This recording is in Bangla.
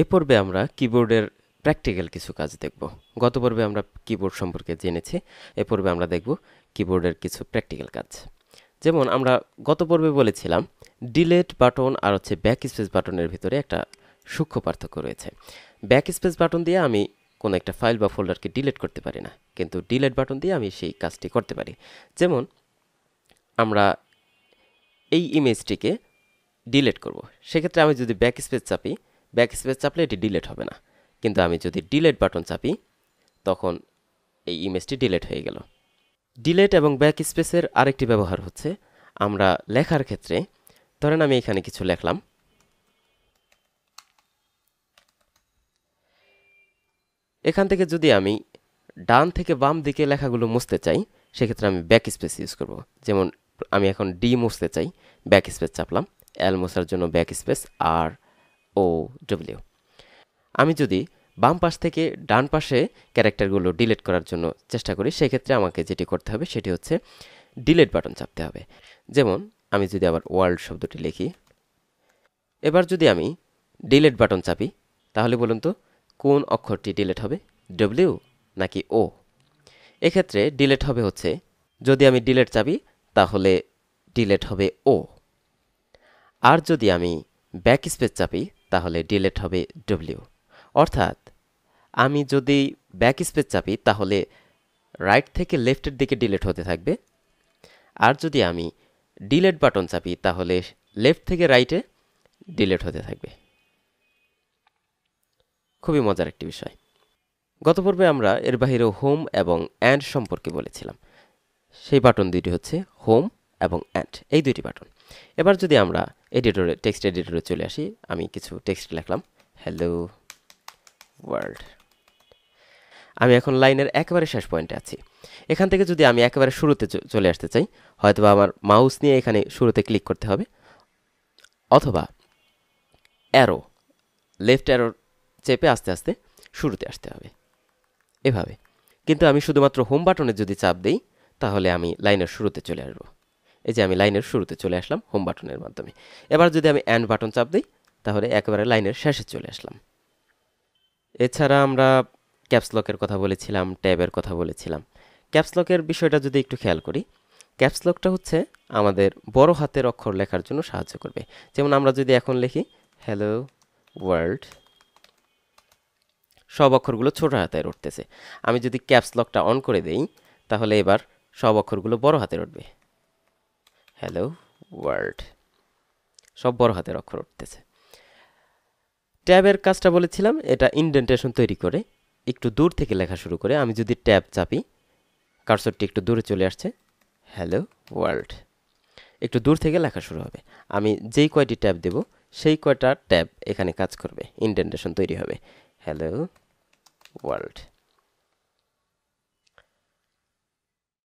এ পর্বে আমরা কিবোর্ডের প্র্যাকটিক্যাল কিছু কাজ দেখব গত পর্বে আমরা কিবোর্ড সম্পর্কে জেনেছি এ পর্বে আমরা দেখব কিবোর্ডের কিছু প্র্যাকটিক্যাল কাজ যেমন আমরা গত পর্বে বলেছিলাম ডিলেট বাটন আর হচ্ছে ব্যাক স্পেস বাটনের ভিতরে একটা সূক্ষ্ম পার্থক্য রয়েছে ব্যাক স্পেস বাটন দিয়ে আমি কোনো একটা ফাইল বা ফোল্ডারকে ডিলেট করতে পারি না কিন্তু ডিলেট বাটন দিয়ে আমি সেই কাজটি করতে পারি যেমন আমরা এই ইমেজটিকে ডিলেট করব সেক্ষেত্রে আমি যদি ব্যাক স্পেস চাপি ব্যাক স্পেস চাপলে এটি ডিলেট হবে না কিন্তু আমি যদি ডিলেট বাটন চাপি তখন এই ইমেজটি ডিলেট হয়ে গেল ডিলেট এবং ব্যাক স্পেসের আরেকটি ব্যবহার হচ্ছে আমরা লেখার ক্ষেত্রে ধরেন আমি এখানে কিছু লেখলাম এখান থেকে যদি আমি ডান থেকে বাম দিকে লেখাগুলো মুছতে চাই সেক্ষেত্রে আমি ব্যাক স্পেস ইউজ করব যেমন আমি এখন ডি মুছতে চাই ব্যাক স্পেস চাপলাম এল মোসার জন্য ব্যাক স্পেস আর ও ডব্লিউ আমি যদি বাম পাশ থেকে ডান পাশে ক্যারেক্টারগুলো ডিলেট করার জন্য চেষ্টা করি সেক্ষেত্রে আমাকে যেটি করতে হবে সেটি হচ্ছে ডিলেট বাটন চাপতে হবে যেমন আমি যদি আবার ওয়ার্ল্ড শব্দটি লিখি এবার যদি আমি ডিলেট বাটন চাপি তাহলে বলুন তো কোন অক্ষরটি ডিলেট হবে ডব্লিউ নাকি ও এক্ষেত্রে ডিলেট হবে হচ্ছে যদি আমি ডিলেট চাপি তাহলে ডিলেট হবে ও আর যদি আমি ব্যাক স্পেস চাপি তাহলে ডিলেট হবে ডব্লিউ অর্থাৎ আমি যদি ব্যাক স্পেস চাপি তাহলে রাইট থেকে লেফটের দিকে ডিলেট হতে থাকবে আর যদি আমি ডিলেট বাটন চাপি তাহলে লেফট থেকে রাইটে ডিলেট হতে থাকবে খুবই মজার একটি বিষয় গত পর্বে আমরা এর বাহিরেও হোম এবং অ্যান্ড সম্পর্কে বলেছিলাম সেই বাটন দুইটি হচ্ছে হোম এবং অ্যান্ড এই দুইটি বাটন এবার যদি আমরা এডিটরে টেক্সট এডিটরে চলে আসি আমি কিছু টেক্সট লিখলাম হ্যালো ওয়ার্ল্ড আমি এখন লাইনের একেবারে শেষ পয়েন্টে আছি এখান থেকে যদি আমি একেবারে শুরুতে চলে আসতে চাই হয়তো আমার মাউস নিয়ে এখানে শুরুতে ক্লিক করতে হবে অথবা অ্যারো লেফট অ্যারো চেপে আস্তে আস্তে শুরুতে আসতে হবে এভাবে কিন্তু আমি শুধুমাত্র হোম বাটনে যদি চাপ দিই তাহলে আমি লাইনের শুরুতে চলে আসবো এই যে আমি লাইনের শুরুতে চলে আসলাম হোম বাটনের মাধ্যমে এবার যদি আমি অ্যান্ড বাটন চাপ দিই তাহলে একেবারে লাইনের শেষে চলে আসলাম এছাড়া আমরা ক্যাপসলকের কথা বলেছিলাম ট্যাবের কথা বলেছিলাম ক্যাপসলকের বিষয়টা যদি একটু খেয়াল করি ক্যাপসলকটা হচ্ছে আমাদের বড় হাতের অক্ষর লেখার জন্য সাহায্য করবে যেমন আমরা যদি এখন লিখি হ্যালো ওয়ার্ল্ড সব অক্ষরগুলো ছোট হাতে উঠতেছে আমি যদি ক্যাপসলকটা অন করে দিই তাহলে এবার সব অক্ষরগুলো বড় হাতে উঠবে হ্যালো ওয়ার্ল্ড সব বড় হাতের অক্ষর উঠতেছে ট্যাবের কাজটা বলেছিলাম এটা ইনডেন্টেশন তৈরি করে একটু দূর থেকে লেখা শুরু করে আমি যদি ট্যাব চাপি কার্সরটি একটু দূরে চলে আসছে হ্যালো ওয়ার্ল্ড একটু দূর থেকে লেখা শুরু হবে আমি যেই কয়টি ট্যাব দেব সেই কয়টা ট্যাব এখানে কাজ করবে ইনডেন্টেশন তৈরি হবে হ্যালো ওয়ার্ল্ড